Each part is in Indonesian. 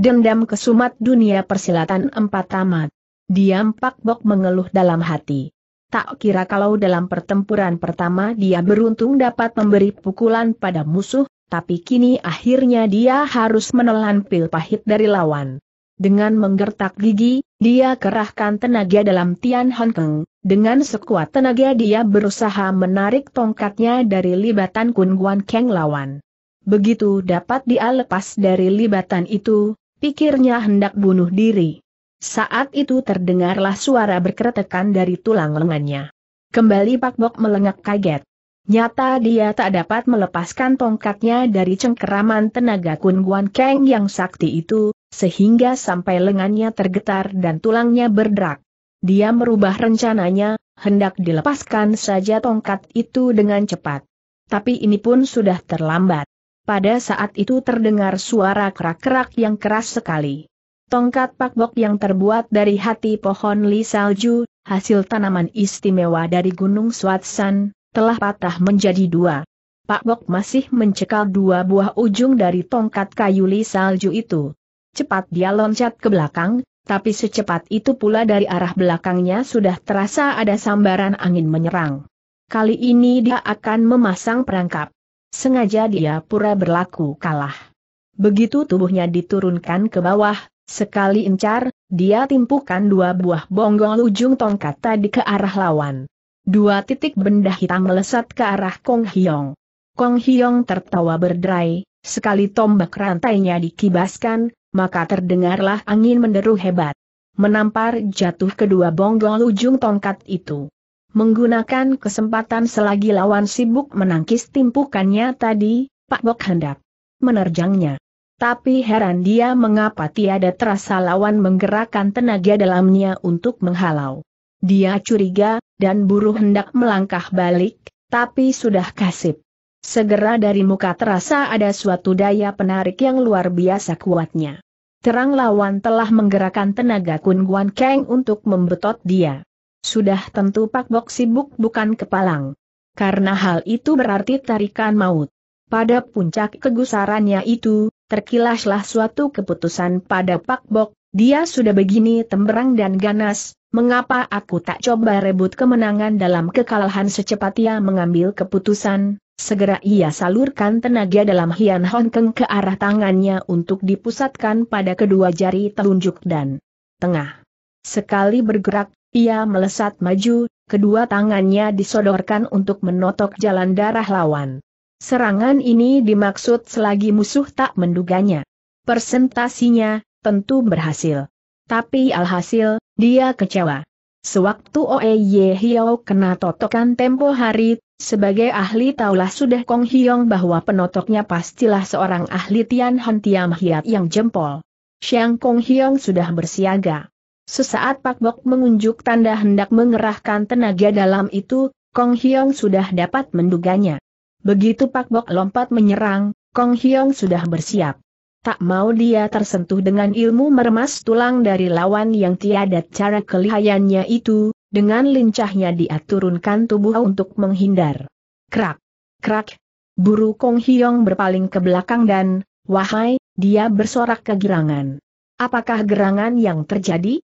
Dendam kesumat dunia persilatan empat tamat. Diam Pak Bok mengeluh dalam hati. Tak kira kalau dalam pertempuran pertama dia beruntung dapat memberi pukulan pada musuh, tapi kini akhirnya dia harus menelan pil pahit dari lawan. Dengan menggertak gigi, dia kerahkan tenaga dalam Tian Hong Keng. Dengan sekuat tenaga dia berusaha menarik tongkatnya dari libatan Kun Guan Keng lawan. Begitu dapat dia lepas dari libatan itu, Pikirnya hendak bunuh diri. Saat itu terdengarlah suara berkeretekan dari tulang lengannya. Kembali Pak Bok melengak kaget. Nyata dia tak dapat melepaskan tongkatnya dari cengkeraman tenaga Kun Guan Kang yang sakti itu, sehingga sampai lengannya tergetar dan tulangnya berderak. Dia merubah rencananya, hendak dilepaskan saja tongkat itu dengan cepat. Tapi ini pun sudah terlambat. Pada saat itu terdengar suara kerak-kerak yang keras sekali. Tongkat pakbok yang terbuat dari hati pohon li salju, hasil tanaman istimewa dari Gunung Swatsan, telah patah menjadi dua. Pak Bok masih mencekal dua buah ujung dari tongkat kayu li salju itu. Cepat dia loncat ke belakang, tapi secepat itu pula dari arah belakangnya sudah terasa ada sambaran angin menyerang. Kali ini dia akan memasang perangkap. Sengaja dia pura berlaku kalah. Begitu tubuhnya diturunkan ke bawah, sekali incar, dia timpukan dua buah bonggol ujung tongkat tadi ke arah lawan. Dua titik benda hitam melesat ke arah Kong Hiong. Kong Hiong tertawa berderai, sekali tombak rantainya dikibaskan, maka terdengarlah angin menderu hebat menampar jatuh kedua bonggol ujung tongkat itu. Menggunakan kesempatan selagi lawan sibuk menangkis timpukannya tadi, Pak Bok hendak menerjangnya. Tapi heran dia mengapa tiada terasa lawan menggerakkan tenaga dalamnya untuk menghalau. Dia curiga, dan buruh hendak melangkah balik, tapi sudah kasip. Segera dari muka terasa ada suatu daya penarik yang luar biasa kuatnya. Terang lawan telah menggerakkan tenaga Kun Guan Kang untuk membetot dia. Sudah tentu Pak Bok sibuk bukan kepalang. Karena hal itu berarti tarikan maut. Pada puncak kegusarannya itu, terkilaslah suatu keputusan pada Pak Bok, dia sudah begini temberang dan ganas, mengapa aku tak coba rebut kemenangan dalam kekalahan secepat ia mengambil keputusan, segera ia salurkan tenaga dalam Hian Hon ke arah tangannya untuk dipusatkan pada kedua jari telunjuk dan tengah. Sekali bergerak, ia melesat maju, kedua tangannya disodorkan untuk menotok jalan darah lawan. Serangan ini dimaksud selagi musuh tak menduganya. Persentasinya, tentu berhasil. Tapi alhasil, dia kecewa. Sewaktu Oe Ye Hiao kena totokan tempo hari, sebagai ahli taulah sudah Kong Hiong bahwa penotoknya pastilah seorang ahli Tian Han Tiam Hiat yang jempol. Siang Kong Hiong sudah bersiaga. Sesaat Pak Bok mengunjuk tanda hendak mengerahkan tenaga dalam itu, Kong Hyong sudah dapat menduganya. Begitu Pak Bok lompat menyerang, Kong Hyong sudah bersiap. Tak mau dia tersentuh dengan ilmu meremas tulang dari lawan yang tiada cara kelihayannya itu, dengan lincahnya dia turunkan tubuh untuk menghindar. Krak! Krak! Buru Kong Hyong berpaling ke belakang dan, wahai, dia bersorak kegirangan. Apakah gerangan yang terjadi?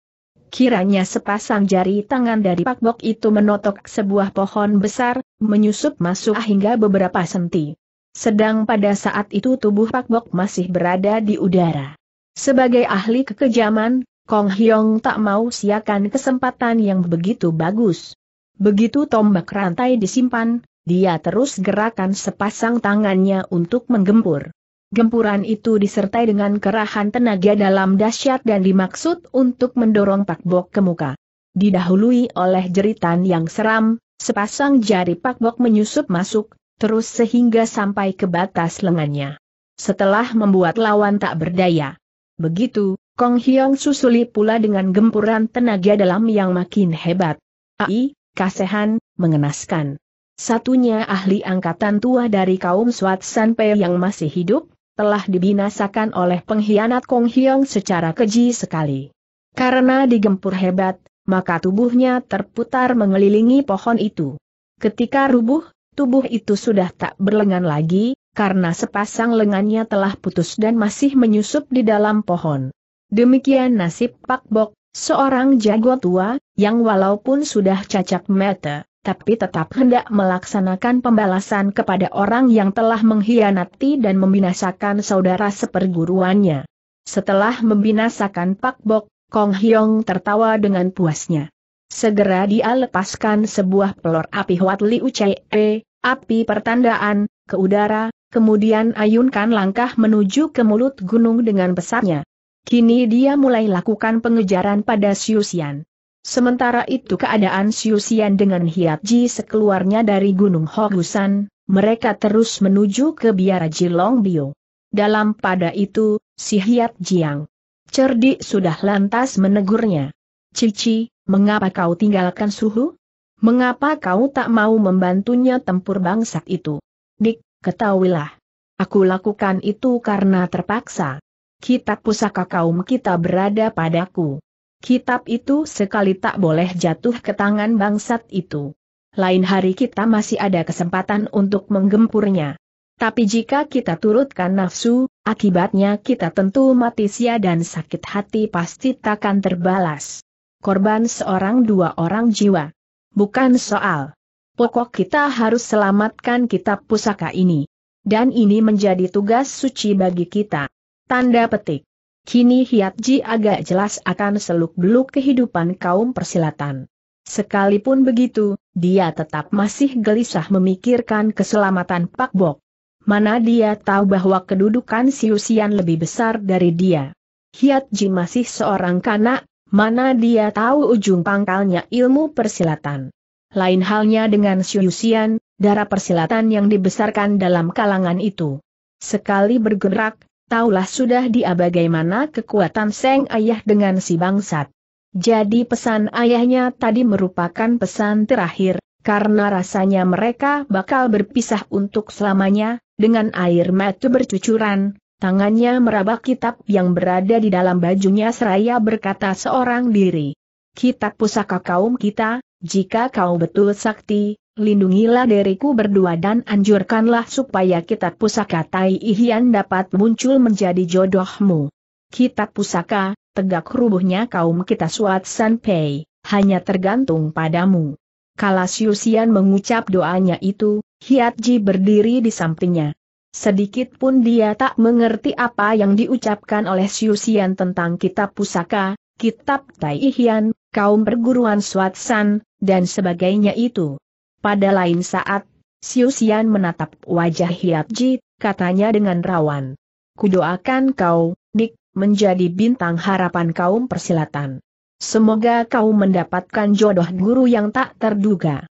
Kiranya sepasang jari tangan dari Pak Bok itu menotok sebuah pohon besar, menyusup masuk hingga beberapa senti. Sedang pada saat itu tubuh Pak Bok masih berada di udara. Sebagai ahli kekejaman, Kong Hyong tak mau siakan kesempatan yang begitu bagus. Begitu tombak rantai disimpan, dia terus gerakan sepasang tangannya untuk menggempur. Gempuran itu disertai dengan kerahan tenaga dalam dahsyat dan dimaksud untuk mendorong Pak Bok ke muka. Didahului oleh jeritan yang seram, sepasang jari Pak Bok menyusup masuk, terus sehingga sampai ke batas lengannya. Setelah membuat lawan tak berdaya. Begitu, Kong Hyong susuli pula dengan gempuran tenaga dalam yang makin hebat. Ai, kasehan, mengenaskan. Satunya ahli angkatan tua dari kaum Swat Sanpe yang masih hidup, telah dibinasakan oleh pengkhianat Kong Hyong secara keji sekali. Karena digempur hebat, maka tubuhnya terputar mengelilingi pohon itu. Ketika rubuh, tubuh itu sudah tak berlengan lagi, karena sepasang lengannya telah putus dan masih menyusup di dalam pohon. Demikian nasib Pak Bok, seorang jago tua, yang walaupun sudah cacat mata, tapi tetap hendak melaksanakan pembalasan kepada orang yang telah mengkhianati dan membinasakan saudara seperguruannya. Setelah membinasakan Pak Bok, Kong Hyong tertawa dengan puasnya. Segera dia lepaskan sebuah pelor api Huat ucai e, api pertandaan, ke udara, kemudian ayunkan langkah menuju ke mulut gunung dengan besarnya. Kini dia mulai lakukan pengejaran pada Siusian. Sementara itu keadaan Siusian dengan Hiatji sekeluarnya dari Gunung Hogusan, mereka terus menuju ke biara Jilong Bio. Dalam pada itu, si Hiat Jiang. Cerdik sudah lantas menegurnya. Cici, mengapa kau tinggalkan suhu? Mengapa kau tak mau membantunya tempur bangsa itu? Dik, ketahuilah. Aku lakukan itu karena terpaksa. Kitab pusaka kaum kita berada padaku. Kitab itu sekali tak boleh jatuh ke tangan bangsat itu. Lain hari kita masih ada kesempatan untuk menggempurnya. Tapi jika kita turutkan nafsu, akibatnya kita tentu mati sia dan sakit hati pasti takkan terbalas. Korban seorang dua orang jiwa. Bukan soal. Pokok kita harus selamatkan kitab pusaka ini. Dan ini menjadi tugas suci bagi kita. Tanda petik. Kini Ji agak jelas akan seluk-beluk kehidupan kaum persilatan. Sekalipun begitu, dia tetap masih gelisah memikirkan keselamatan Pak Bok. Mana dia tahu bahwa kedudukan Siusian lebih besar dari dia. Ji masih seorang kanak, mana dia tahu ujung pangkalnya ilmu persilatan. Lain halnya dengan Siusian, darah persilatan yang dibesarkan dalam kalangan itu. Sekali bergerak, Taulah sudah dia bagaimana kekuatan Seng Ayah dengan si bangsat. Jadi pesan ayahnya tadi merupakan pesan terakhir, karena rasanya mereka bakal berpisah untuk selamanya, dengan air mata bercucuran, tangannya meraba kitab yang berada di dalam bajunya seraya berkata seorang diri kitab pusaka kaum kita, jika kau betul sakti, lindungilah diriku berdua dan anjurkanlah supaya kitab pusaka Tai Ihian dapat muncul menjadi jodohmu. Kitab pusaka, tegak rubuhnya kaum kita Suat Sanpei, hanya tergantung padamu. Kalasiusian Siusian mengucap doanya itu, Hiatji berdiri di sampingnya. Sedikit pun dia tak mengerti apa yang diucapkan oleh Siusian tentang kitab pusaka, kitab Tai Ihyan kaum perguruan Swatsan, dan sebagainya itu. Pada lain saat, Siusian menatap wajah Hiapji, katanya dengan rawan. Kudoakan kau, Dik, menjadi bintang harapan kaum persilatan. Semoga kau mendapatkan jodoh guru yang tak terduga.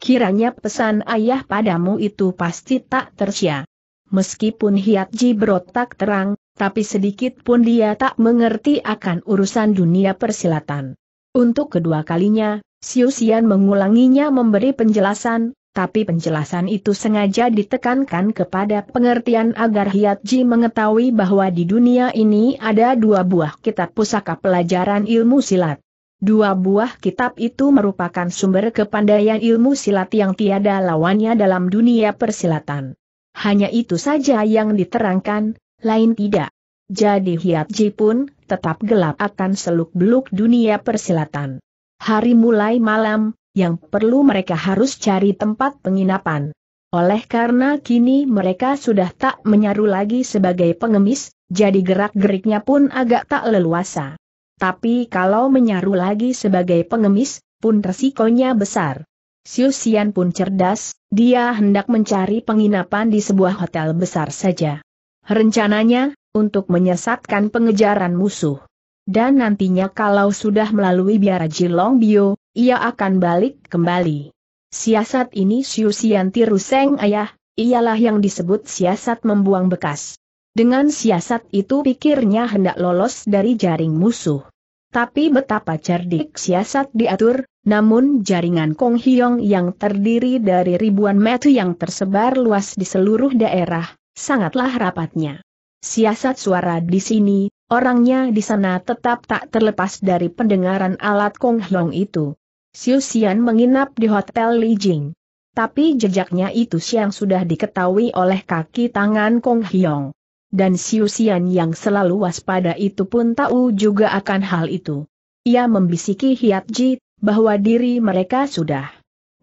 Kiranya pesan ayah padamu itu pasti tak tersia. Meskipun Hiatji berotak terang, tapi sedikit pun dia tak mengerti akan urusan dunia persilatan. Untuk kedua kalinya, Siusian mengulanginya memberi penjelasan, tapi penjelasan itu sengaja ditekankan kepada pengertian agar Hiatji mengetahui bahwa di dunia ini ada dua buah kitab pusaka pelajaran ilmu silat. Dua buah kitab itu merupakan sumber kepandaian ilmu silat yang tiada lawannya dalam dunia persilatan. Hanya itu saja yang diterangkan, lain tidak. Jadi Hiatji pun tetap gelap akan seluk-beluk dunia persilatan. Hari mulai malam, yang perlu mereka harus cari tempat penginapan. Oleh karena kini mereka sudah tak menyaru lagi sebagai pengemis, jadi gerak-geriknya pun agak tak leluasa. Tapi kalau menyaru lagi sebagai pengemis, pun resikonya besar. Siusian pun cerdas, dia hendak mencari penginapan di sebuah hotel besar saja. Rencananya, untuk menyesatkan pengejaran musuh. Dan nantinya kalau sudah melalui biara Jilong Bio, ia akan balik kembali. Siasat ini Siu Sianti Ruseng ayah, ialah yang disebut siasat membuang bekas. Dengan siasat itu pikirnya hendak lolos dari jaring musuh. Tapi betapa cerdik siasat diatur, namun jaringan Kong Hiong yang terdiri dari ribuan metu yang tersebar luas di seluruh daerah, sangatlah rapatnya. Siasat suara di sini, orangnya di sana tetap tak terlepas dari pendengaran alat Kong Hiong itu. Siu Xian menginap di Hotel Li Jing, Tapi jejaknya itu siang sudah diketahui oleh kaki tangan Kong Hyong. Dan Siu Xian yang selalu waspada itu pun tahu juga akan hal itu. Ia membisiki Hiat Ji, bahwa diri mereka sudah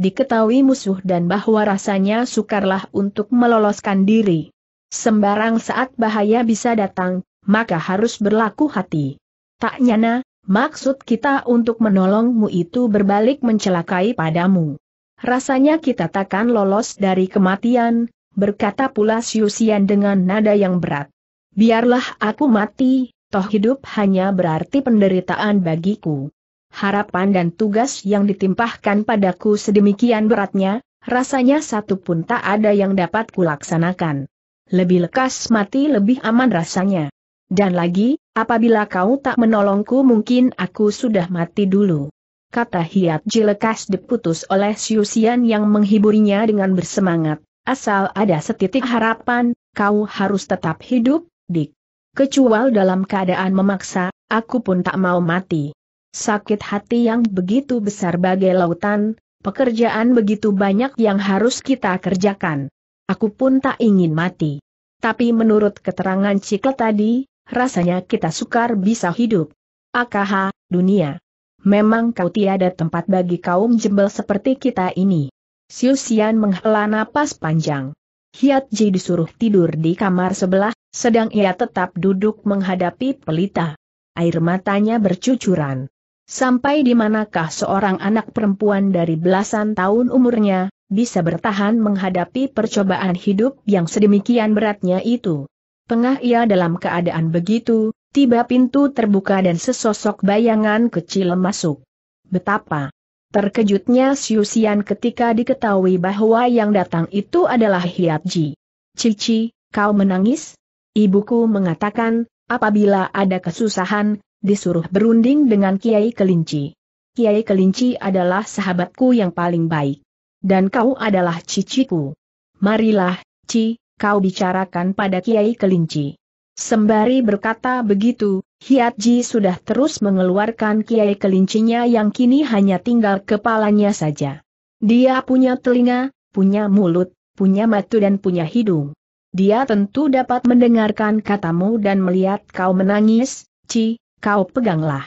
diketahui musuh dan bahwa rasanya sukarlah untuk meloloskan diri. Sembarang saat bahaya bisa datang, maka harus berlaku hati. Tak nyana, maksud kita untuk menolongmu itu berbalik mencelakai padamu. Rasanya kita takkan lolos dari kematian, berkata pula Siusian dengan nada yang berat. Biarlah aku mati, toh hidup hanya berarti penderitaan bagiku. Harapan dan tugas yang ditimpahkan padaku sedemikian beratnya, rasanya satu pun tak ada yang dapat kulaksanakan lebih lekas mati lebih aman rasanya. Dan lagi, apabila kau tak menolongku mungkin aku sudah mati dulu. Kata Hiat Ji lekas diputus oleh Siusian yang menghiburinya dengan bersemangat. Asal ada setitik harapan, kau harus tetap hidup, dik. Kecuali dalam keadaan memaksa, aku pun tak mau mati. Sakit hati yang begitu besar bagai lautan, pekerjaan begitu banyak yang harus kita kerjakan. Aku pun tak ingin mati. Tapi menurut keterangan Cikle tadi, rasanya kita sukar bisa hidup. AKH, dunia. Memang kau tiada tempat bagi kaum jembel seperti kita ini. Siusian menghela napas panjang. Hiat Ji disuruh tidur di kamar sebelah, sedang ia tetap duduk menghadapi pelita. Air matanya bercucuran. Sampai di manakah seorang anak perempuan dari belasan tahun umurnya, bisa bertahan menghadapi percobaan hidup yang sedemikian beratnya itu. Tengah ia dalam keadaan begitu, tiba pintu terbuka dan sesosok bayangan kecil masuk. Betapa terkejutnya Siusian ketika diketahui bahwa yang datang itu adalah Hiatji. Cici, kau menangis? Ibuku mengatakan, apabila ada kesusahan, disuruh berunding dengan Kiai Kelinci. Kiai Kelinci adalah sahabatku yang paling baik. Dan kau adalah ciciku. Marilah, Ci, kau bicarakan pada Kiai Kelinci. Sembari berkata begitu, Hiatji sudah terus mengeluarkan kiai kelincinya yang kini hanya tinggal kepalanya saja. Dia punya telinga, punya mulut, punya mata dan punya hidung. Dia tentu dapat mendengarkan katamu dan melihat kau menangis, Ci, kau peganglah.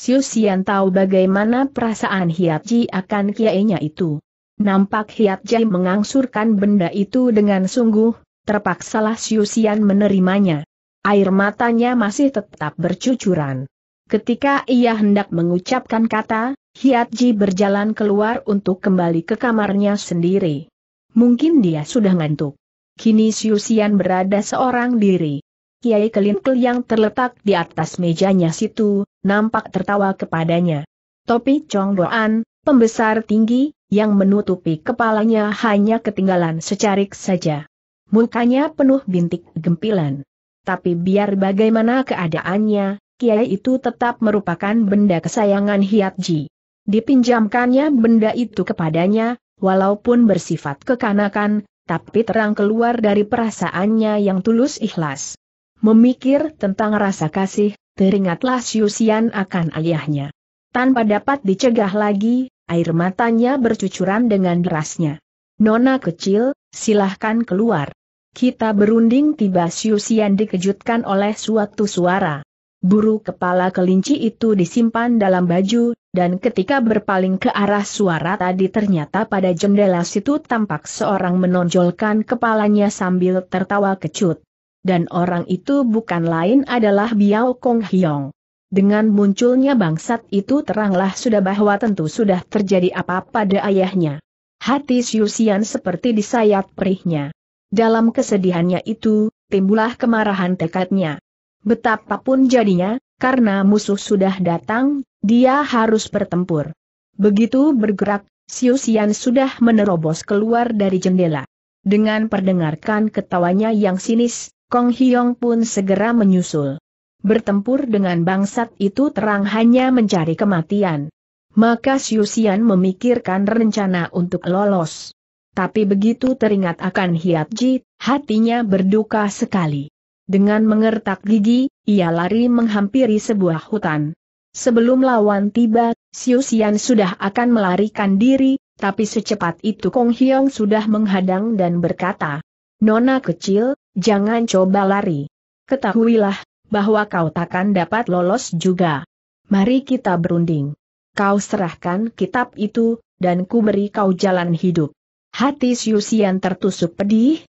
Siusian tahu bagaimana perasaan Hiatji akan kiainya itu. Nampak Hiat Jai mengangsurkan benda itu dengan sungguh, terpaksalah Siusian menerimanya. Air matanya masih tetap bercucuran. Ketika ia hendak mengucapkan kata, Hiat Ji berjalan keluar untuk kembali ke kamarnya sendiri. Mungkin dia sudah ngantuk. Kini Siusian berada seorang diri. Kiai Kelinkel yang terletak di atas mejanya situ, nampak tertawa kepadanya. Topi Chong Doan, pembesar tinggi, yang menutupi kepalanya hanya ketinggalan secarik saja. Mukanya penuh bintik gempilan. Tapi biar bagaimana keadaannya, kiai itu tetap merupakan benda kesayangan Hiatji. Dipinjamkannya benda itu kepadanya, walaupun bersifat kekanakan, tapi terang keluar dari perasaannya yang tulus ikhlas. Memikir tentang rasa kasih, teringatlah Siusian akan ayahnya. Tanpa dapat dicegah lagi, air matanya bercucuran dengan derasnya. Nona kecil, silahkan keluar. Kita berunding tiba Siusian dikejutkan oleh suatu suara. Buru kepala kelinci itu disimpan dalam baju, dan ketika berpaling ke arah suara tadi ternyata pada jendela situ tampak seorang menonjolkan kepalanya sambil tertawa kecut. Dan orang itu bukan lain adalah Biao Kong Hiong. Dengan munculnya bangsat itu teranglah sudah bahwa tentu sudah terjadi apa pada ayahnya. Hati Siusian seperti disayat perihnya. Dalam kesedihannya itu, timbullah kemarahan tekadnya. Betapapun jadinya, karena musuh sudah datang, dia harus bertempur. Begitu bergerak, Siusian sudah menerobos keluar dari jendela. Dengan perdengarkan ketawanya yang sinis, Kong Hyong pun segera menyusul bertempur dengan bangsat itu terang hanya mencari kematian. Maka Siusian memikirkan rencana untuk lolos. Tapi begitu teringat akan Hiat hatinya berduka sekali. Dengan mengertak gigi, ia lari menghampiri sebuah hutan. Sebelum lawan tiba, Siusian sudah akan melarikan diri, tapi secepat itu Kong Hyong sudah menghadang dan berkata, Nona kecil, jangan coba lari. Ketahuilah, bahwa kau takkan dapat lolos juga. Mari kita berunding. Kau serahkan kitab itu, dan ku beri kau jalan hidup. Hati Siusian tertusuk pedih.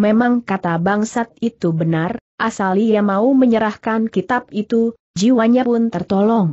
Memang kata bangsat itu benar, asal ia mau menyerahkan kitab itu, jiwanya pun tertolong.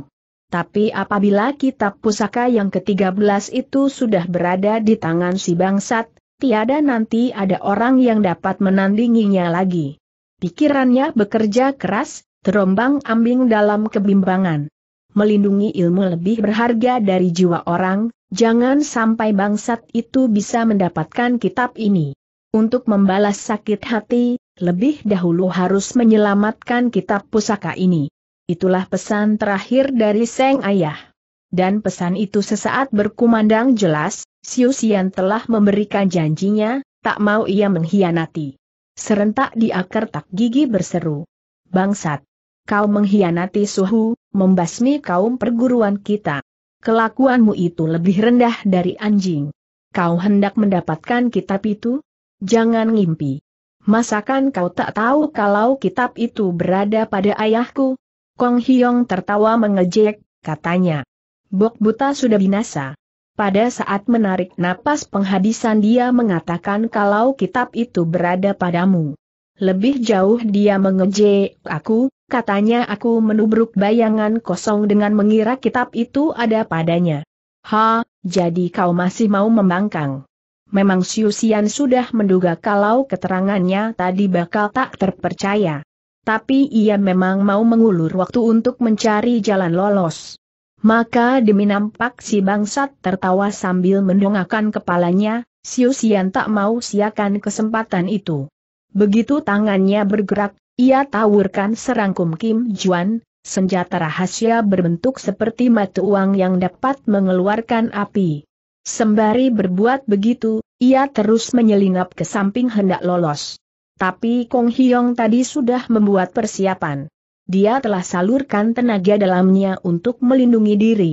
Tapi apabila kitab pusaka yang ke-13 itu sudah berada di tangan si bangsat, tiada nanti ada orang yang dapat menandinginya lagi. Pikirannya bekerja keras, terombang ambing dalam kebimbangan. Melindungi ilmu lebih berharga dari jiwa orang, jangan sampai bangsat itu bisa mendapatkan kitab ini. Untuk membalas sakit hati, lebih dahulu harus menyelamatkan kitab pusaka ini. Itulah pesan terakhir dari Seng Ayah. Dan pesan itu sesaat berkumandang jelas, Siusian telah memberikan janjinya, tak mau ia mengkhianati. Serentak di akar tak gigi berseru. Bangsat! Kau mengkhianati suhu, membasmi kaum perguruan kita. Kelakuanmu itu lebih rendah dari anjing. Kau hendak mendapatkan kitab itu? Jangan ngimpi. Masakan kau tak tahu kalau kitab itu berada pada ayahku? Kong Hyong tertawa mengejek, katanya. Bok buta sudah binasa. Pada saat menarik napas penghabisan dia mengatakan kalau kitab itu berada padamu. Lebih jauh dia mengejek aku, katanya aku menubruk bayangan kosong dengan mengira kitab itu ada padanya. Ha, jadi kau masih mau membangkang. Memang Siusian sudah menduga kalau keterangannya tadi bakal tak terpercaya. Tapi ia memang mau mengulur waktu untuk mencari jalan lolos. Maka demi nampak si bangsat tertawa sambil mendongakkan kepalanya, Siusian tak mau siakan kesempatan itu. Begitu tangannya bergerak, ia tawurkan serangkum Kim Juan, senjata rahasia berbentuk seperti mata uang yang dapat mengeluarkan api. Sembari berbuat begitu, ia terus menyelinap ke samping hendak lolos. Tapi Kong Hyong tadi sudah membuat persiapan dia telah salurkan tenaga dalamnya untuk melindungi diri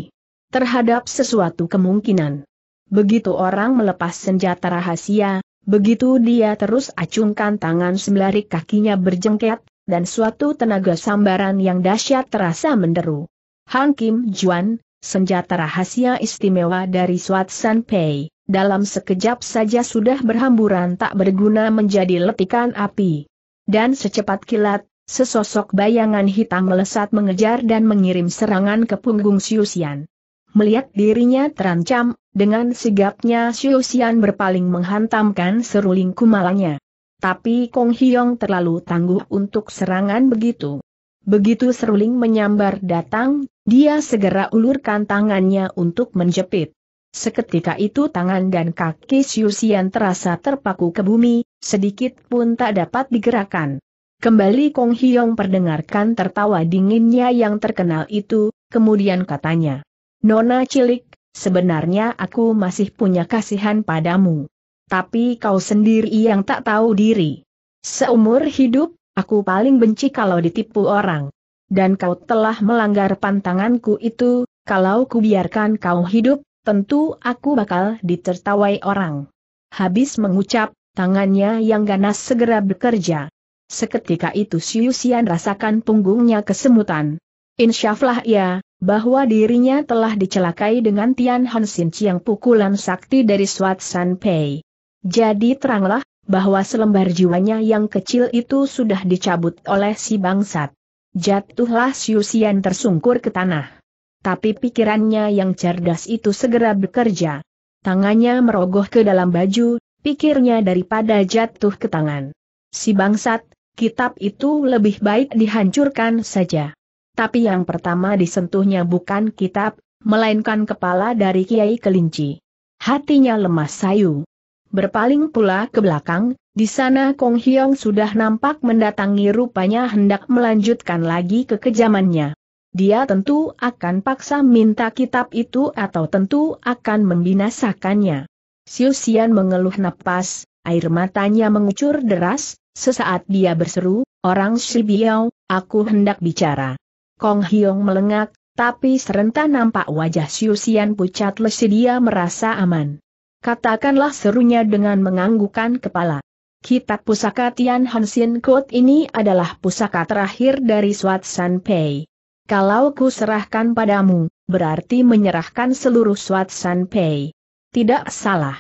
terhadap sesuatu kemungkinan. Begitu orang melepas senjata rahasia, begitu dia terus acungkan tangan sembari kakinya berjengket, dan suatu tenaga sambaran yang dahsyat terasa menderu. Hang Kim Juan, senjata rahasia istimewa dari Swat San Pei, dalam sekejap saja sudah berhamburan tak berguna menjadi letikan api. Dan secepat kilat, Sesosok bayangan hitam melesat mengejar dan mengirim serangan ke punggung Xian. Melihat dirinya terancam, dengan sigapnya Xian berpaling menghantamkan seruling kumalanya. Tapi Kong Hiyong terlalu tangguh untuk serangan begitu. Begitu seruling menyambar datang, dia segera ulurkan tangannya untuk menjepit. Seketika itu tangan dan kaki Xian terasa terpaku ke bumi, sedikit pun tak dapat digerakkan. Kembali Kong Hiyong perdengarkan tertawa dinginnya yang terkenal itu, kemudian katanya. Nona cilik, sebenarnya aku masih punya kasihan padamu. Tapi kau sendiri yang tak tahu diri. Seumur hidup, aku paling benci kalau ditipu orang. Dan kau telah melanggar pantanganku itu, kalau kubiarkan kau hidup, tentu aku bakal ditertawai orang. Habis mengucap, tangannya yang ganas segera bekerja. Seketika itu Siusian rasakan punggungnya kesemutan. Insyaflah ia, ya, bahwa dirinya telah dicelakai dengan Tian Han Sin Chiang pukulan sakti dari Swat San Pei. Jadi teranglah, bahwa selembar jiwanya yang kecil itu sudah dicabut oleh si bangsat. Jatuhlah Siusian tersungkur ke tanah. Tapi pikirannya yang cerdas itu segera bekerja. Tangannya merogoh ke dalam baju, pikirnya daripada jatuh ke tangan. Si bangsat, kitab itu lebih baik dihancurkan saja. Tapi yang pertama disentuhnya bukan kitab, melainkan kepala dari Kiai Kelinci. Hatinya lemas sayu. Berpaling pula ke belakang, di sana Kong Hyong sudah nampak mendatangi rupanya hendak melanjutkan lagi kekejamannya. Dia tentu akan paksa minta kitab itu atau tentu akan membinasakannya. Siusian mengeluh napas, air matanya mengucur deras, Sesaat dia berseru, orang Shibiao, aku hendak bicara. Kong Hiong melengak, tapi serentak nampak wajah Xian pucat lesi dia merasa aman. Katakanlah serunya dengan menganggukan kepala. Kitab pusaka Tian Hansin Code ini adalah pusaka terakhir dari Swat San Pei. Kalau ku serahkan padamu, berarti menyerahkan seluruh Swat San Pei. Tidak salah.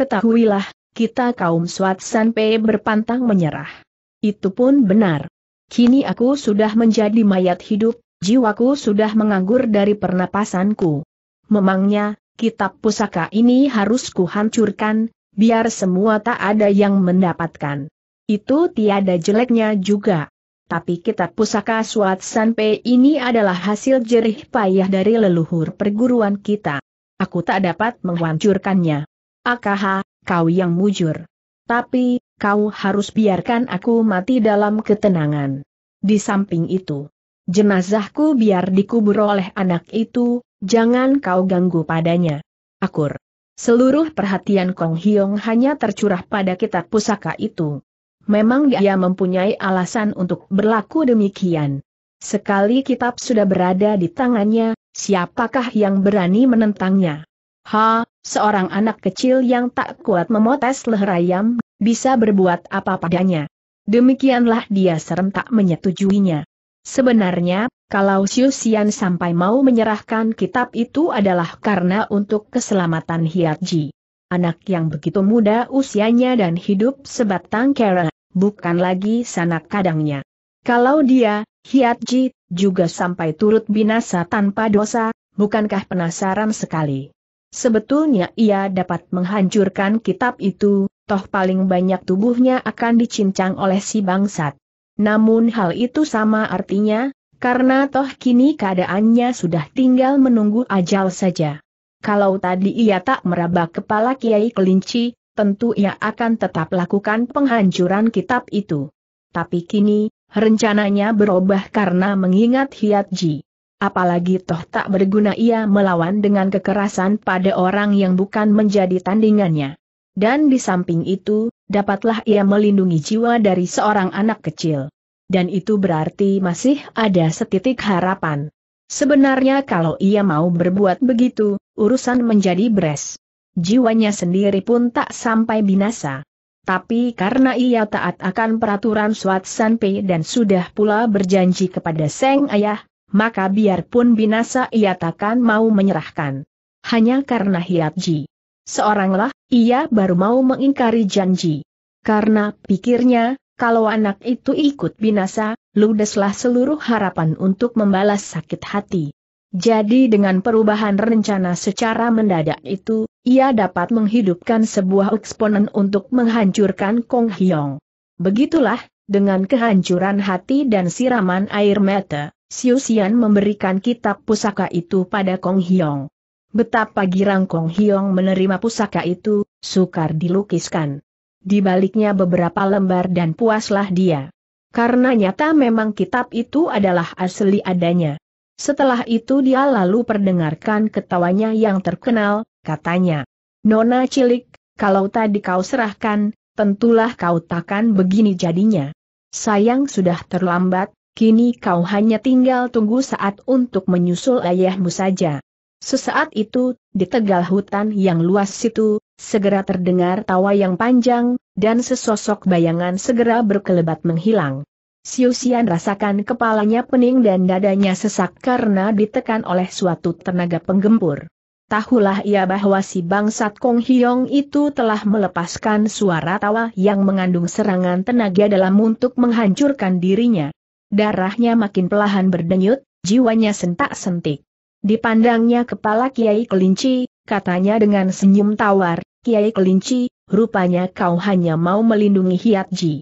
Ketahuilah, kita kaum sanpe berpantang menyerah. Itu pun benar. Kini aku sudah menjadi mayat hidup, jiwaku sudah menganggur dari pernapasanku. Memangnya, kitab pusaka ini harus kuhancurkan, biar semua tak ada yang mendapatkan. Itu tiada jeleknya juga. Tapi kitab pusaka sanpe ini adalah hasil jerih payah dari leluhur perguruan kita. Aku tak dapat menghancurkannya. Akaha, kau yang mujur. Tapi, kau harus biarkan aku mati dalam ketenangan. Di samping itu, jenazahku biar dikubur oleh anak itu, jangan kau ganggu padanya. Akur. Seluruh perhatian Kong Hiong hanya tercurah pada kitab pusaka itu. Memang dia mempunyai alasan untuk berlaku demikian. Sekali kitab sudah berada di tangannya, siapakah yang berani menentangnya? Ha, Seorang anak kecil yang tak kuat memotes leher ayam, bisa berbuat apa padanya. Demikianlah dia serentak menyetujuinya. Sebenarnya, kalau Siusian sampai mau menyerahkan kitab itu adalah karena untuk keselamatan Hiatji. Anak yang begitu muda usianya dan hidup sebatang kera, bukan lagi sanak kadangnya. Kalau dia, Hiatji, juga sampai turut binasa tanpa dosa, bukankah penasaran sekali? Sebetulnya ia dapat menghancurkan kitab itu, toh paling banyak tubuhnya akan dicincang oleh si bangsat. Namun hal itu sama artinya, karena toh kini keadaannya sudah tinggal menunggu ajal saja. Kalau tadi ia tak meraba kepala Kiai Kelinci, tentu ia akan tetap lakukan penghancuran kitab itu. Tapi kini, rencananya berubah karena mengingat Hiat Ji. Apalagi toh tak berguna ia melawan dengan kekerasan pada orang yang bukan menjadi tandingannya. Dan di samping itu, dapatlah ia melindungi jiwa dari seorang anak kecil. Dan itu berarti masih ada setitik harapan. Sebenarnya kalau ia mau berbuat begitu, urusan menjadi beres. Jiwanya sendiri pun tak sampai binasa. Tapi karena ia taat akan peraturan Swat Sanpei dan sudah pula berjanji kepada Seng Ayah, maka biarpun binasa ia takkan mau menyerahkan. Hanya karena Hiat Ji. Seoranglah, ia baru mau mengingkari janji. Karena pikirnya, kalau anak itu ikut binasa, ludeslah seluruh harapan untuk membalas sakit hati. Jadi dengan perubahan rencana secara mendadak itu, ia dapat menghidupkan sebuah eksponen untuk menghancurkan Kong Hyong. Begitulah, dengan kehancuran hati dan siraman air mata, Siu Xian memberikan kitab pusaka itu pada Kong Hiong. Betapa girang Kong Hiong menerima pusaka itu, sukar dilukiskan. Di baliknya beberapa lembar dan puaslah dia. Karena nyata memang kitab itu adalah asli adanya. Setelah itu dia lalu perdengarkan ketawanya yang terkenal, katanya. Nona cilik, kalau tadi kau serahkan, tentulah kau takkan begini jadinya. Sayang sudah terlambat, Kini kau hanya tinggal tunggu saat untuk menyusul ayahmu saja. Sesaat itu, di tegal hutan yang luas situ, segera terdengar tawa yang panjang, dan sesosok bayangan segera berkelebat menghilang. Siusian rasakan kepalanya pening dan dadanya sesak karena ditekan oleh suatu tenaga penggempur. Tahulah ia bahwa si bangsat Kong Hiong itu telah melepaskan suara tawa yang mengandung serangan tenaga dalam untuk menghancurkan dirinya. Darahnya makin pelahan berdenyut, jiwanya sentak-sentik. Dipandangnya kepala Kiai Kelinci, katanya dengan senyum tawar, Kiai Kelinci, rupanya kau hanya mau melindungi Ji.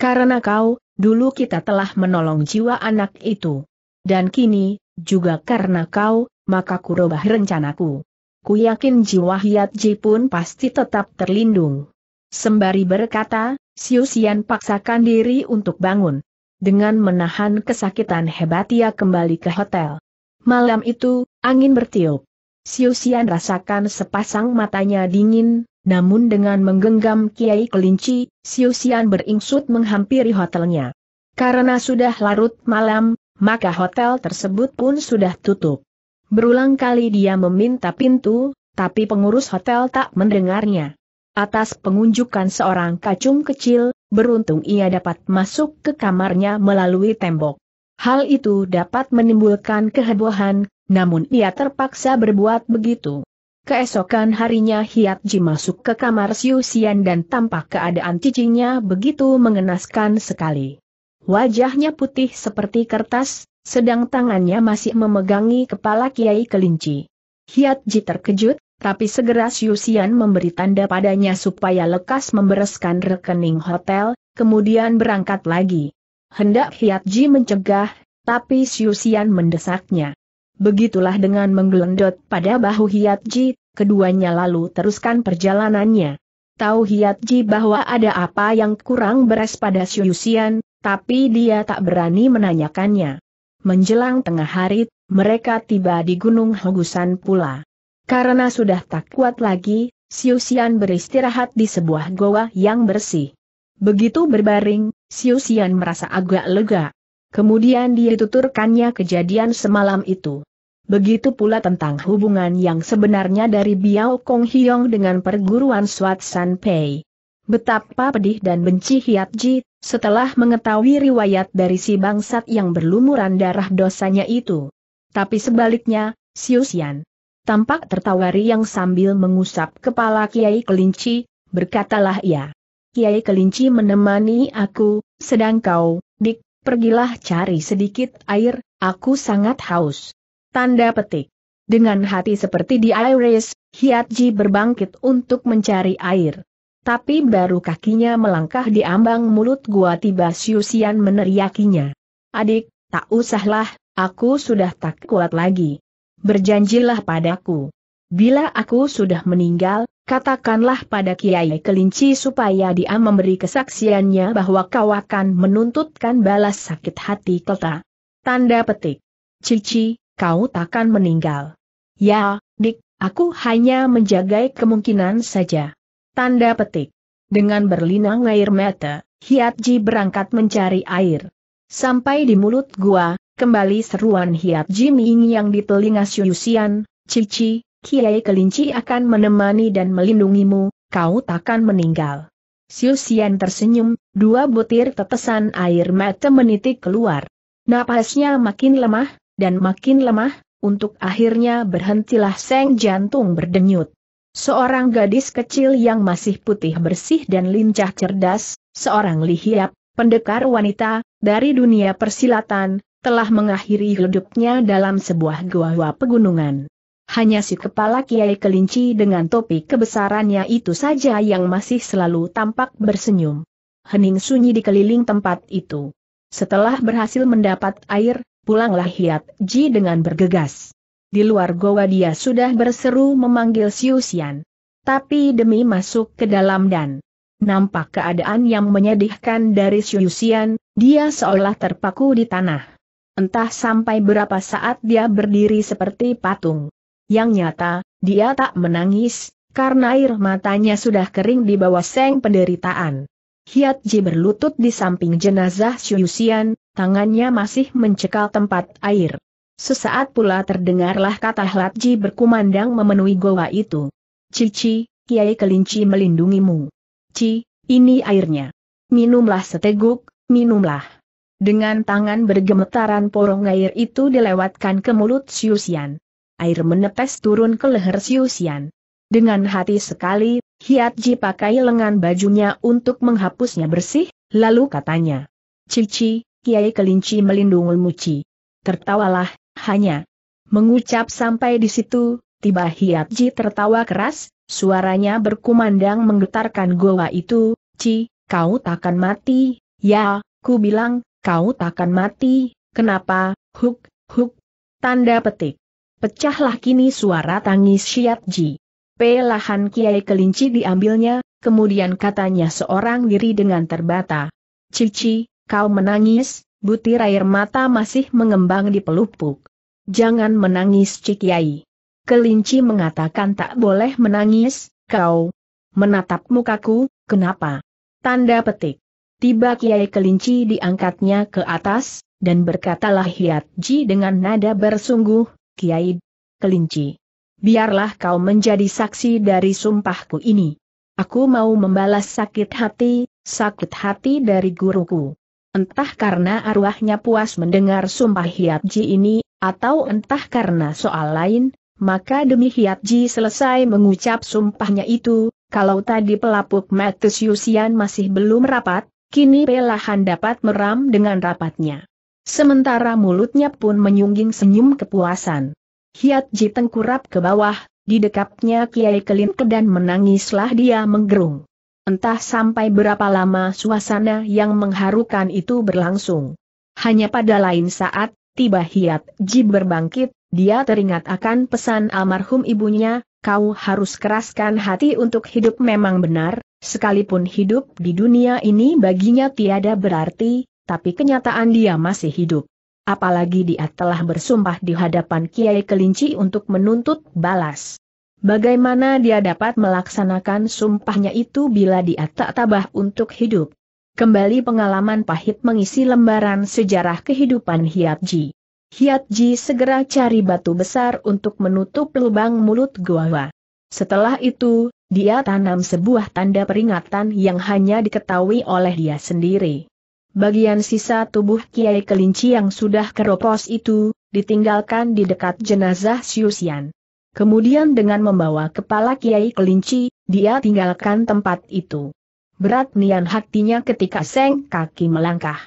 Karena kau, dulu kita telah menolong jiwa anak itu. Dan kini, juga karena kau, maka kurubah rencanaku. Ku yakin jiwa Ji pun pasti tetap terlindung. Sembari berkata, Siusian paksakan diri untuk bangun dengan menahan kesakitan hebat ia kembali ke hotel. Malam itu, angin bertiup. Siusian rasakan sepasang matanya dingin, namun dengan menggenggam Kiai Kelinci, Siusian beringsut menghampiri hotelnya. Karena sudah larut malam, maka hotel tersebut pun sudah tutup. Berulang kali dia meminta pintu, tapi pengurus hotel tak mendengarnya. Atas pengunjukan seorang kacung kecil, beruntung ia dapat masuk ke kamarnya melalui tembok. Hal itu dapat menimbulkan kehebohan, namun ia terpaksa berbuat begitu. Keesokan harinya Hiat Ji masuk ke kamar Siu Xian dan tampak keadaan cicinya begitu mengenaskan sekali. Wajahnya putih seperti kertas, sedang tangannya masih memegangi kepala Kiai Kelinci. Hiat Ji terkejut, tapi segera Yusian memberi tanda padanya supaya lekas membereskan rekening hotel, kemudian berangkat lagi. Hendak Ji mencegah, tapi Yusian mendesaknya. Begitulah dengan menggelendot pada bahu Ji, keduanya lalu teruskan perjalanannya. Tahu Ji bahwa ada apa yang kurang beres pada Siusian, tapi dia tak berani menanyakannya. Menjelang tengah hari, mereka tiba di Gunung Hogusan pula. Karena sudah tak kuat lagi, Siusian beristirahat di sebuah goa yang bersih. Begitu berbaring, Siusian merasa agak lega. Kemudian dia tuturkannya kejadian semalam itu. Begitu pula tentang hubungan yang sebenarnya dari Biao Kong Hiong dengan perguruan Swat San Pei. Betapa pedih dan benci Hiat Ji, setelah mengetahui riwayat dari si bangsat yang berlumuran darah dosanya itu. Tapi sebaliknya, Siusian tampak tertawa Riang sambil mengusap kepala Kiai Kelinci, berkatalah ia. Kiai Kelinci menemani aku, sedang kau, dik, pergilah cari sedikit air, aku sangat haus. Tanda petik. Dengan hati seperti di Iris, Hiatji berbangkit untuk mencari air. Tapi baru kakinya melangkah di ambang mulut gua tiba Siusian meneriakinya. Adik, tak usahlah, aku sudah tak kuat lagi berjanjilah padaku. Bila aku sudah meninggal, katakanlah pada Kiai Kelinci supaya dia memberi kesaksiannya bahwa kau akan menuntutkan balas sakit hati kota. Tanda petik. Cici, kau takkan meninggal. Ya, dik, aku hanya menjagai kemungkinan saja. Tanda petik. Dengan berlinang air mata, Hiatji berangkat mencari air. Sampai di mulut gua, Kembali seruan Hiat Jiming yang di telinga Siusian, Cici, Kiai Kelinci akan menemani dan melindungimu, kau takkan meninggal. Siusian tersenyum, dua butir tetesan air mata menitik keluar. Napasnya makin lemah, dan makin lemah, untuk akhirnya berhentilah seng jantung berdenyut. Seorang gadis kecil yang masih putih bersih dan lincah cerdas, seorang lihiap, pendekar wanita, dari dunia persilatan, telah mengakhiri hidupnya dalam sebuah gua-gua pegunungan. Hanya si kepala Kiai Kelinci dengan topi kebesarannya itu saja yang masih selalu tampak bersenyum. Hening sunyi di keliling tempat itu. Setelah berhasil mendapat air, pulanglah Hiat Ji dengan bergegas. Di luar goa dia sudah berseru memanggil Siusian. Tapi demi masuk ke dalam dan nampak keadaan yang menyedihkan dari Siusian, dia seolah terpaku di tanah. Entah sampai berapa saat dia berdiri seperti patung. Yang nyata, dia tak menangis, karena air matanya sudah kering di bawah seng penderitaan. Hiat Ji berlutut di samping jenazah Syusian, tangannya masih mencekal tempat air. Sesaat pula terdengarlah kata Hiat Ji berkumandang memenuhi goa itu. Cici, Kiai Kelinci melindungimu. Ci, ini airnya. Minumlah seteguk, minumlah. Dengan tangan bergemetaran porong air itu dilewatkan ke mulut Siusian. Air menetes turun ke leher Siusian. Dengan hati sekali, Hiatji pakai lengan bajunya untuk menghapusnya bersih, lalu katanya. Cici, Kiai Kelinci melindungi Muci. Tertawalah, hanya. Mengucap sampai di situ, tiba Hiatji tertawa keras, suaranya berkumandang menggetarkan goa itu, Ci, kau takkan mati, ya, ku bilang, kau takkan mati, kenapa, huk, huk. Tanda petik. Pecahlah kini suara tangis Syiatji. Pelahan Kiai Kelinci diambilnya, kemudian katanya seorang diri dengan terbata. Cici, kau menangis, butir air mata masih mengembang di pelupuk. Jangan menangis Cikiai. Kelinci mengatakan tak boleh menangis, kau. Menatap mukaku, kenapa? Tanda petik. Tiba Kiai Kelinci diangkatnya ke atas, dan berkatalah Hiat Ji dengan nada bersungguh, Kiai Kelinci. Biarlah kau menjadi saksi dari sumpahku ini. Aku mau membalas sakit hati, sakit hati dari guruku. Entah karena arwahnya puas mendengar sumpah Hiat Ji ini, atau entah karena soal lain, maka demi Hiat Ji selesai mengucap sumpahnya itu, kalau tadi pelapuk Matthew Yusian masih belum rapat, Kini pelahan dapat meram dengan rapatnya. Sementara mulutnya pun menyungging senyum kepuasan. Hiat Ji tengkurap ke bawah, di didekapnya Kiai Kelin dan menangislah dia menggerung. Entah sampai berapa lama suasana yang mengharukan itu berlangsung. Hanya pada lain saat, tiba Hiat Ji berbangkit, dia teringat akan pesan almarhum ibunya, kau harus keraskan hati untuk hidup memang benar, Sekalipun hidup di dunia ini baginya tiada berarti, tapi kenyataan dia masih hidup. Apalagi dia telah bersumpah di hadapan Kiai Kelinci untuk menuntut balas. Bagaimana dia dapat melaksanakan sumpahnya itu bila dia tak tabah untuk hidup? Kembali pengalaman pahit mengisi lembaran sejarah kehidupan Ji. Hiatji. Ji segera cari batu besar untuk menutup lubang mulut gua. Setelah itu, dia tanam sebuah tanda peringatan yang hanya diketahui oleh dia sendiri. Bagian sisa tubuh Kiai Kelinci yang sudah keropos itu, ditinggalkan di dekat jenazah Siusian. Kemudian dengan membawa kepala Kiai Kelinci, dia tinggalkan tempat itu. Berat nian hatinya ketika seng kaki melangkah.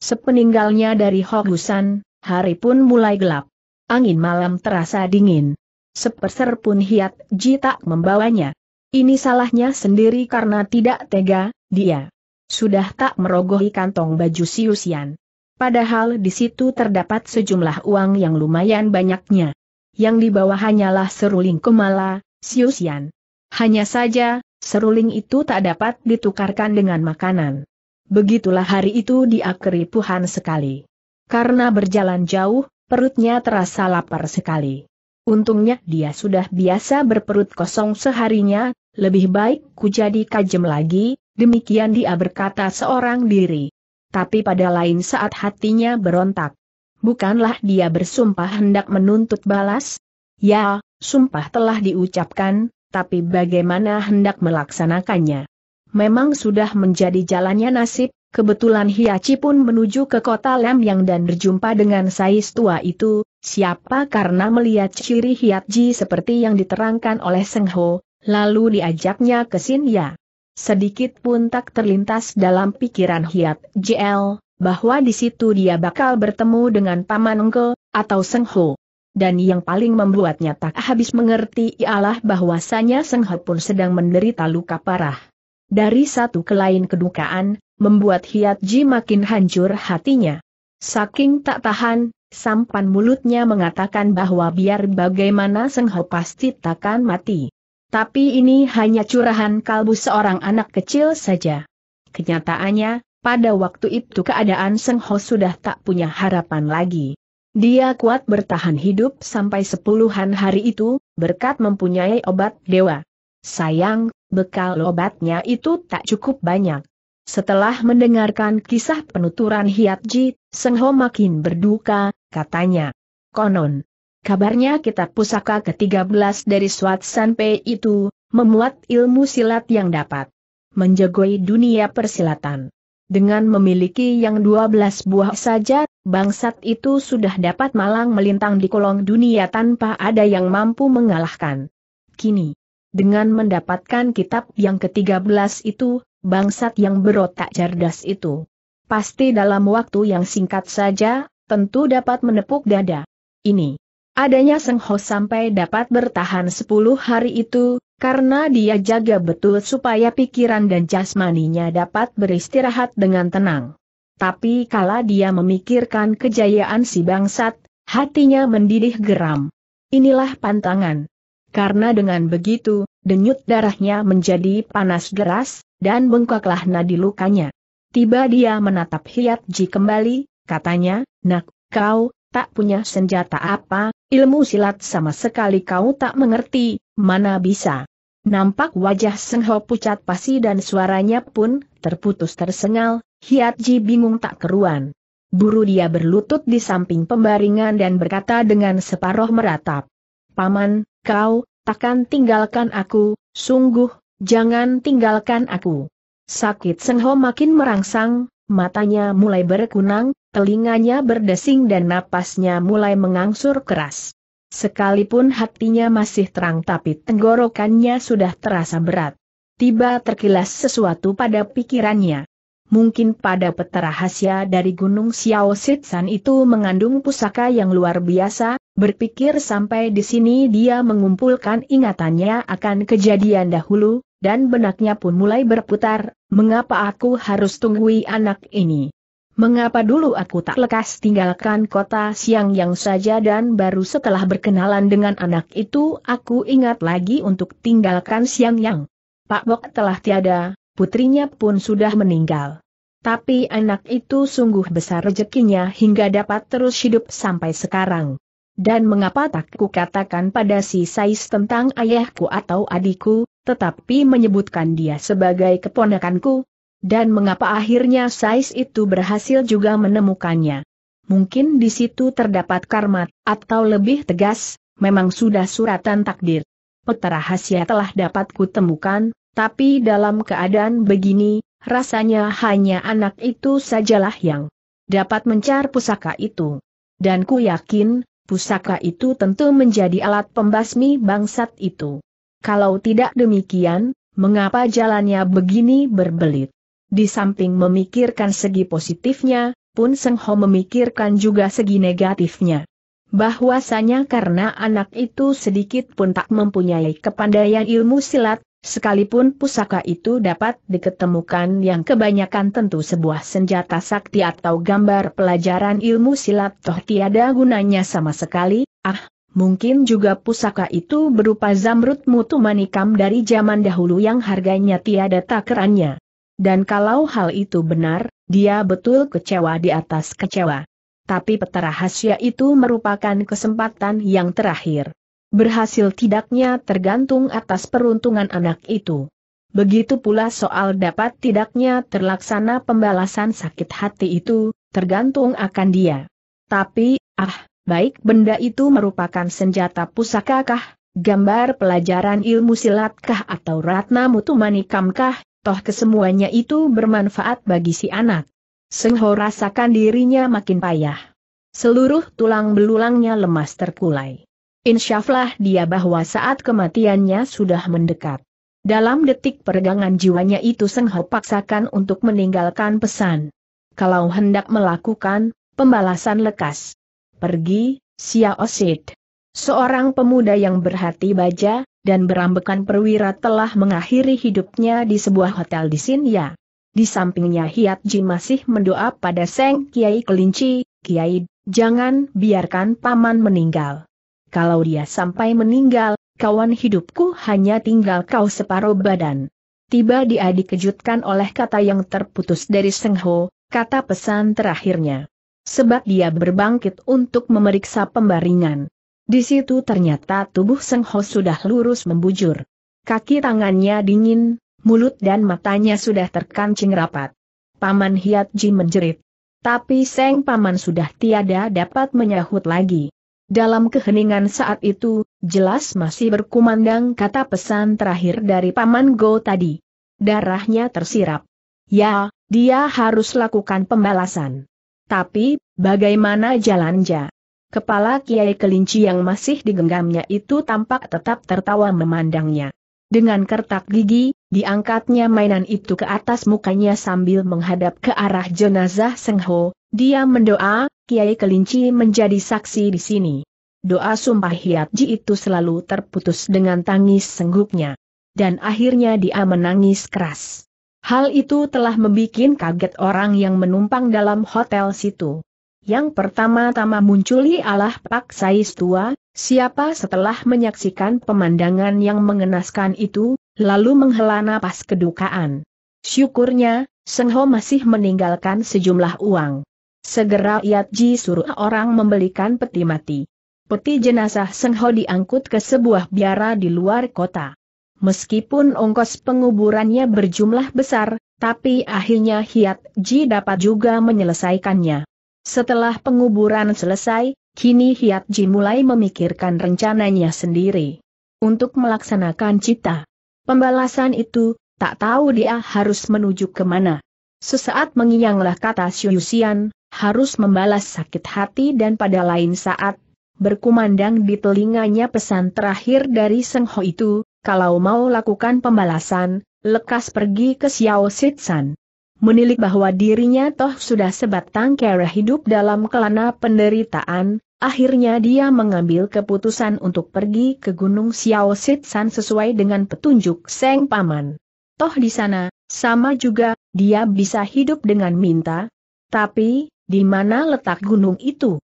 Sepeninggalnya dari Hogusan, hari pun mulai gelap. Angin malam terasa dingin. Seperser pun Hiat Ji tak membawanya. Ini salahnya sendiri karena tidak tega, dia sudah tak merogohi kantong baju Siusian. Padahal di situ terdapat sejumlah uang yang lumayan banyaknya. Yang di bawah hanyalah seruling kemala, Siusian. Hanya saja, seruling itu tak dapat ditukarkan dengan makanan. Begitulah hari itu dia keripuhan sekali. Karena berjalan jauh, perutnya terasa lapar sekali. Untungnya dia sudah biasa berperut kosong seharinya, lebih baik ku jadi kajem lagi, demikian dia berkata seorang diri. Tapi pada lain saat hatinya berontak. Bukanlah dia bersumpah hendak menuntut balas? Ya, sumpah telah diucapkan, tapi bagaimana hendak melaksanakannya? Memang sudah menjadi jalannya nasib, kebetulan Hiachi pun menuju ke kota yang dan berjumpa dengan Sais tua itu, siapa karena melihat ciri Hiachi seperti yang diterangkan oleh Seng Lalu diajaknya ke Sinya. Sedikit pun tak terlintas dalam pikiran Hiat JL, bahwa di situ dia bakal bertemu dengan Paman Ngo, atau Seng Ho. Dan yang paling membuatnya tak habis mengerti ialah bahwasanya Seng Ho pun sedang menderita luka parah. Dari satu ke lain kedukaan, membuat Hiat Ji makin hancur hatinya. Saking tak tahan, sampan mulutnya mengatakan bahwa biar bagaimana Seng Ho pasti takkan mati. Tapi ini hanya curahan kalbu seorang anak kecil saja. Kenyataannya, pada waktu itu keadaan Seng Ho sudah tak punya harapan lagi. Dia kuat bertahan hidup sampai sepuluhan hari itu, berkat mempunyai obat dewa. Sayang, bekal obatnya itu tak cukup banyak. Setelah mendengarkan kisah penuturan Hiat Ji, Seng Ho makin berduka, katanya. Konon, Kabarnya kitab pusaka ke-13 dari Swat Sanpei itu, memuat ilmu silat yang dapat menjagoi dunia persilatan. Dengan memiliki yang 12 buah saja, bangsat itu sudah dapat malang melintang di kolong dunia tanpa ada yang mampu mengalahkan. Kini, dengan mendapatkan kitab yang ke-13 itu, bangsat yang berotak cerdas itu pasti dalam waktu yang singkat saja, tentu dapat menepuk dada. Ini Adanya Seng Ho sampai dapat bertahan 10 hari itu, karena dia jaga betul supaya pikiran dan jasmaninya dapat beristirahat dengan tenang. Tapi kala dia memikirkan kejayaan si bangsat, hatinya mendidih geram. Inilah pantangan. Karena dengan begitu, denyut darahnya menjadi panas deras, dan bengkaklah nadi lukanya. Tiba dia menatap Hiat Ji kembali, katanya, nak, kau, tak punya senjata apa, Ilmu silat sama sekali kau tak mengerti, mana bisa. Nampak wajah Seng pucat pasi dan suaranya pun terputus tersengal, Hiat Ji bingung tak keruan. Buru dia berlutut di samping pembaringan dan berkata dengan separoh meratap. Paman, kau, takkan tinggalkan aku, sungguh, jangan tinggalkan aku. Sakit Sengho makin merangsang, matanya mulai berkunang, telinganya berdesing dan napasnya mulai mengangsur keras. Sekalipun hatinya masih terang tapi tenggorokannya sudah terasa berat. Tiba terkilas sesuatu pada pikirannya. Mungkin pada peta rahasia dari Gunung Xiao Sitsan itu mengandung pusaka yang luar biasa, berpikir sampai di sini dia mengumpulkan ingatannya akan kejadian dahulu, dan benaknya pun mulai berputar, mengapa aku harus tunggui anak ini? Mengapa dulu aku tak lekas tinggalkan kota siang yang saja dan baru setelah berkenalan dengan anak itu aku ingat lagi untuk tinggalkan siang yang. Pak Bok telah tiada, putrinya pun sudah meninggal. Tapi anak itu sungguh besar rezekinya hingga dapat terus hidup sampai sekarang. Dan mengapa tak ku katakan pada si Sais tentang ayahku atau adikku, tetapi menyebutkan dia sebagai keponakanku, dan mengapa akhirnya Sais itu berhasil juga menemukannya. Mungkin di situ terdapat karma, atau lebih tegas, memang sudah suratan takdir. Peta rahasia telah dapat kutemukan, tapi dalam keadaan begini, rasanya hanya anak itu sajalah yang dapat mencar pusaka itu. Dan ku yakin, pusaka itu tentu menjadi alat pembasmi bangsat itu. Kalau tidak demikian, mengapa jalannya begini berbelit? Di samping memikirkan segi positifnya, Pun Seng Ho memikirkan juga segi negatifnya. Bahwasanya karena anak itu sedikit pun tak mempunyai kepandaian ilmu silat, sekalipun pusaka itu dapat diketemukan yang kebanyakan tentu sebuah senjata sakti atau gambar pelajaran ilmu silat toh tiada gunanya sama sekali, ah, Mungkin juga pusaka itu berupa zamrud mutu manikam dari zaman dahulu yang harganya tiada takerannya. Dan kalau hal itu benar, dia betul kecewa di atas kecewa. Tapi peta rahasia itu merupakan kesempatan yang terakhir. Berhasil tidaknya tergantung atas peruntungan anak itu. Begitu pula soal dapat tidaknya terlaksana pembalasan sakit hati itu, tergantung akan dia. Tapi, ah, baik benda itu merupakan senjata pusakakah, gambar pelajaran ilmu silatkah atau ratna mutumanikamkah, Toh kesemuanya itu bermanfaat bagi si anak. Seng Ho rasakan dirinya makin payah. Seluruh tulang belulangnya lemas terkulai. Insyaflah dia bahwa saat kematiannya sudah mendekat. Dalam detik peregangan jiwanya itu Seng Ho paksakan untuk meninggalkan pesan. Kalau hendak melakukan, pembalasan lekas. Pergi, Sia Osid. Seorang pemuda yang berhati baja, dan berambekan perwira telah mengakhiri hidupnya di sebuah hotel di Sinya. Di sampingnya Hiat Ji masih mendoa pada Seng Kiai Kelinci, Kiai, jangan biarkan paman meninggal. Kalau dia sampai meninggal, kawan hidupku hanya tinggal kau separuh badan. Tiba dia dikejutkan oleh kata yang terputus dari Seng Ho, kata pesan terakhirnya. Sebab dia berbangkit untuk memeriksa pembaringan. Di situ ternyata tubuh Seng Ho sudah lurus membujur. Kaki tangannya dingin, mulut dan matanya sudah terkancing rapat. Paman Hiat Ji menjerit. Tapi Seng Paman sudah tiada dapat menyahut lagi. Dalam keheningan saat itu, jelas masih berkumandang kata pesan terakhir dari Paman Go tadi. Darahnya tersirap. Ya, dia harus lakukan pembalasan. Tapi, bagaimana jalannya? Kepala Kiai Kelinci yang masih digenggamnya itu tampak tetap tertawa memandangnya. Dengan kertak gigi, diangkatnya mainan itu ke atas mukanya sambil menghadap ke arah jenazah Seng Ho. dia mendoa, Kiai Kelinci menjadi saksi di sini. Doa sumpah ji itu selalu terputus dengan tangis sengguknya. Dan akhirnya dia menangis keras. Hal itu telah membuat kaget orang yang menumpang dalam hotel situ. Yang pertama-tama muncul ialah Pak Sais tua, siapa setelah menyaksikan pemandangan yang mengenaskan itu, lalu menghela napas kedukaan. Syukurnya, Seng Ho masih meninggalkan sejumlah uang. Segera Yat Ji suruh orang membelikan peti mati. Peti jenazah Seng Ho diangkut ke sebuah biara di luar kota. Meskipun ongkos penguburannya berjumlah besar, tapi akhirnya Hiat Ji dapat juga menyelesaikannya. Setelah penguburan selesai, kini Hiat Ji mulai memikirkan rencananya sendiri. Untuk melaksanakan cita pembalasan itu, tak tahu dia harus menuju kemana. Sesaat mengianglah kata Xiuxian, harus membalas sakit hati dan pada lain saat, berkumandang di telinganya pesan terakhir dari Seng Ho itu, kalau mau lakukan pembalasan, lekas pergi ke Xiao Sitsan menilik bahwa dirinya toh sudah sebatang kara hidup dalam kelana penderitaan, akhirnya dia mengambil keputusan untuk pergi ke Gunung Xiao Sitsan sesuai dengan petunjuk Seng Paman. Toh di sana, sama juga, dia bisa hidup dengan minta. Tapi, di mana letak gunung itu?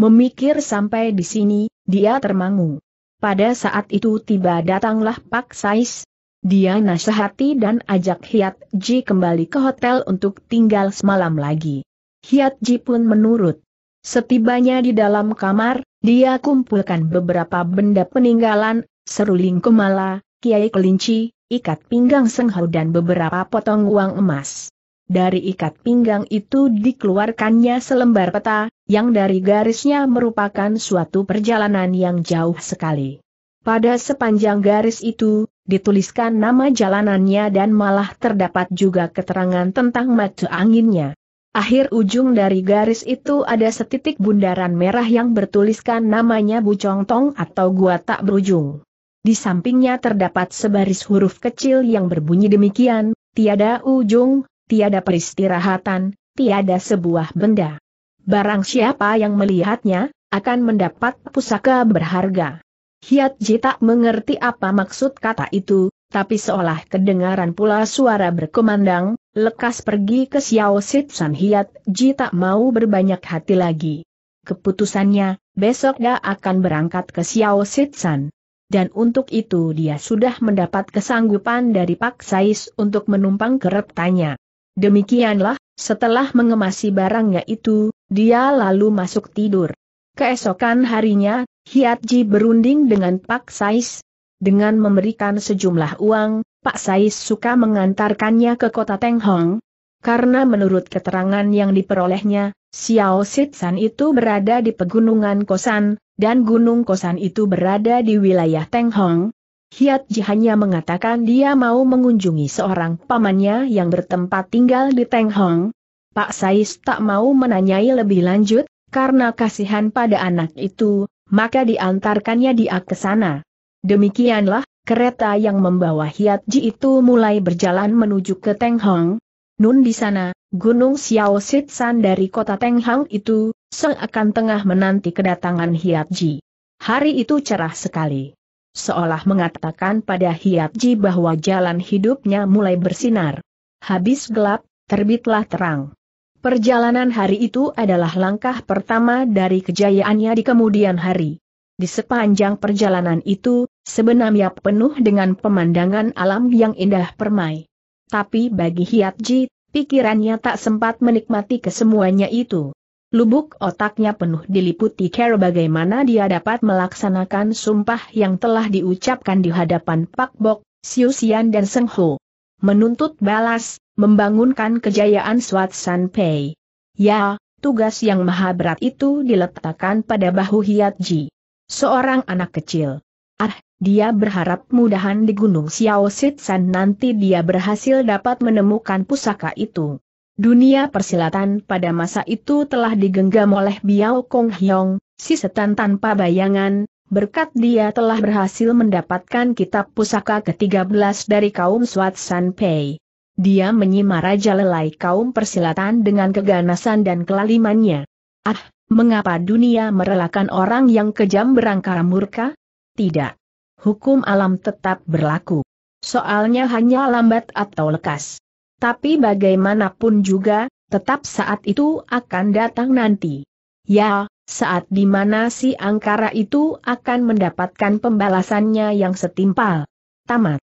Memikir sampai di sini, dia termangu. Pada saat itu tiba datanglah Pak Sais, dia nasihati dan ajak Hiat Ji kembali ke hotel untuk tinggal semalam lagi. Hiat Ji pun menurut. Setibanya di dalam kamar, dia kumpulkan beberapa benda peninggalan, seruling kemala, kiai kelinci, ikat pinggang senghau dan beberapa potong uang emas. Dari ikat pinggang itu dikeluarkannya selembar peta, yang dari garisnya merupakan suatu perjalanan yang jauh sekali. Pada sepanjang garis itu, dituliskan nama jalanannya dan malah terdapat juga keterangan tentang mata anginnya. Akhir ujung dari garis itu ada setitik bundaran merah yang bertuliskan namanya Bucong Tong atau Gua Tak Berujung. Di sampingnya terdapat sebaris huruf kecil yang berbunyi demikian, tiada ujung, tiada peristirahatan, tiada sebuah benda. Barang siapa yang melihatnya, akan mendapat pusaka berharga. Hiat Ji tak mengerti apa maksud kata itu, tapi seolah kedengaran pula suara berkumandang, lekas pergi ke Xiao Sitsan. Hiat Ji tak mau berbanyak hati lagi. Keputusannya, besok dia akan berangkat ke Xiao Sitsan, dan untuk itu dia sudah mendapat kesanggupan dari Pak Sais untuk menumpang keretanya. Demikianlah, setelah mengemasi barangnya itu, dia lalu masuk tidur. Keesokan harinya, Hiatji berunding dengan Pak Sais. Dengan memberikan sejumlah uang, Pak Sais suka mengantarkannya ke kota Tenghong. Karena menurut keterangan yang diperolehnya, Xiao Sitsan itu berada di pegunungan Kosan, dan gunung Kosan itu berada di wilayah Tenghong. Ji hanya mengatakan dia mau mengunjungi seorang pamannya yang bertempat tinggal di Tenghong. Pak Sais tak mau menanyai lebih lanjut, karena kasihan pada anak itu, maka diantarkannya dia ke sana. Demikianlah, kereta yang membawa Hiat Ji itu mulai berjalan menuju ke Tenghong. Nun di sana, Gunung Xiao Sitsan dari kota Tenghong itu, seakan tengah menanti kedatangan Hiat Ji. Hari itu cerah sekali. Seolah mengatakan pada Hiat Ji bahwa jalan hidupnya mulai bersinar. Habis gelap, terbitlah terang. Perjalanan hari itu adalah langkah pertama dari kejayaannya di kemudian hari. Di sepanjang perjalanan itu, sebenarnya penuh dengan pemandangan alam yang indah permai. Tapi bagi Ji, pikirannya tak sempat menikmati kesemuanya itu. Lubuk otaknya penuh diliputi care bagaimana dia dapat melaksanakan sumpah yang telah diucapkan di hadapan Pak Bok, Siusian dan Seng Ho menuntut balas, membangunkan kejayaan Swat San Pei. Ya, tugas yang maha berat itu diletakkan pada bahu Hiat Ji. Seorang anak kecil. Ah, dia berharap mudahan di Gunung Xiao San nanti dia berhasil dapat menemukan pusaka itu. Dunia persilatan pada masa itu telah digenggam oleh Biao Kong Hiong, si setan tanpa bayangan, berkat dia telah berhasil mendapatkan kitab pusaka ke-13 dari kaum Swat Sanpei. Dia menyimak raja lelai kaum persilatan dengan keganasan dan kelalimannya. Ah, mengapa dunia merelakan orang yang kejam berangkara murka? Tidak. Hukum alam tetap berlaku. Soalnya hanya lambat atau lekas. Tapi bagaimanapun juga, tetap saat itu akan datang nanti. Ya, saat dimana si angkara itu akan mendapatkan pembalasannya yang setimpal. Tamat.